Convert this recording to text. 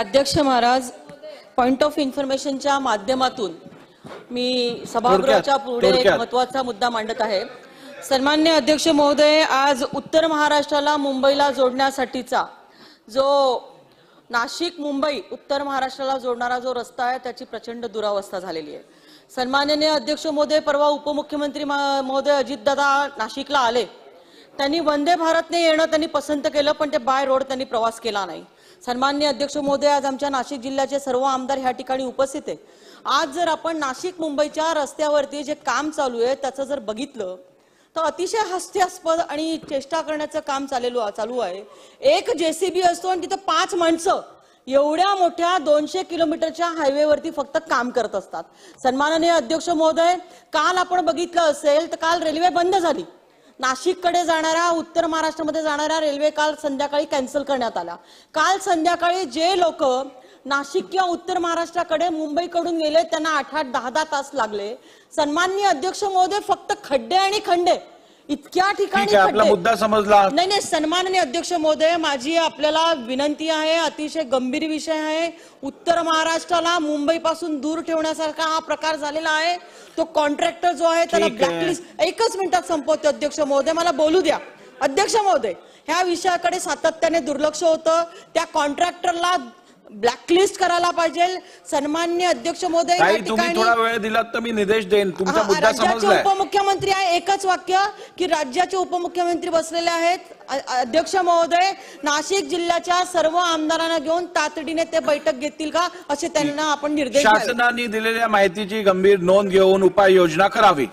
अध्यक्ष Maharaj point of इन्फॉर्मेशनच्या माध्यमातून मी सभागृहाच्या पुढे एक महत्वाचा मुद्दा मांडत आहे सन्मान्य अध्यक्ष महोदय आज उत्तर महाराष्ट्राला मुंबईला जोडण्यासाठीचा जो नाशिक मुंबई उत्तर महाराष्ट्राला जोडणारा जो रस्ता आहे त्याची प्रचंड दुरावस्था झालेली आहे सन्माननीय अध्यक्ष महोदय परवा उपमुख्यमंत्री महोदय अजितदादा नाशिकला आले त्यांनी वंदे भारतने येणं त्यांनी पसंत केलं पण ते बाय रोड त्यांनी प्रवास केला नाही सन्मान्य अध्यक्ष महोदय आज आमच्या नाशिक जिल्ह्याचे सर्व आमदार ह्या ठिकाणी उपस्थित आहे आज जर आपण नाशिक मुंबईच्या रस्त्यावरती जे काम चालू आहे त्याचं जर बघितलं तर अतिशय हास्यास्पद आणि चेष्टा करण्याचं काम चालेल चालू आहे एक जेसीबी असतो आणि तिथं पाच माणसं एवढ्या मोठ्या दोनशे किलोमीटरच्या हायवेवरती फक्त काम करत असतात सन्माननीय अध्यक्ष महोदय काल आपण बघितलं असेल तर काल रेल्वे बंद झाली नाशिककडे जाणाऱ्या उत्तर महाराष्ट्रामध्ये जाणारा रेल्वे काल संध्याकाळी कॅन्सल करण्यात आला काल संध्याकाळी जे लोक नाशिक किंवा उत्तर महाराष्ट्राकडे मुंबईकडून गेले त्यांना आठ आठ दहा दहा तास लागले सन्माननीय अध्यक्ष महोदय फक्त खड्डे आणि खंडे इतक्या ठिकाणी आपला मुद्दा समजला नाही नाही सन्माननीय अध्यक्ष महोदय माझी आपल्याला विनंती आहे अतिशय गंभीर विषय आहे उत्तर महाराष्ट्राला मुंबई पासून दूर ठेवण्यासारखा हा प्रकार झालेला आहे तो कॉन्ट्रॅक्टर जो आहे त्याला ब्लॅकलिस्ट एकच मिनिटात संपवतो अध्यक्ष महोदय मला बोलू द्या अध्यक्ष महोदय ह्या विषयाकडे सातत्याने दुर्लक्ष होतं त्या कॉन्ट्रॅक्टरला ब्लॅकलिस्ट करायला पाहिजे सन्मान्य अध्यक्ष महोदय तुम्ही थोडा वेळ दिलात तर मी निर्देश देईन तुमचा उपमुख्यमंत्री आहे एकच वाक्य की राज्याचे उपमुख्यमंत्री बसलेले आहेत अध्यक्ष महोदय नाशिक जिल्ह्याच्या सर्व आमदारांना घेऊन तातडीने ते बैठक घेतील का असे त्यांना आपण निर्देश शासनाने दिलेल्या माहितीची गंभीर नोंद घेऊन उपाययोजना करावी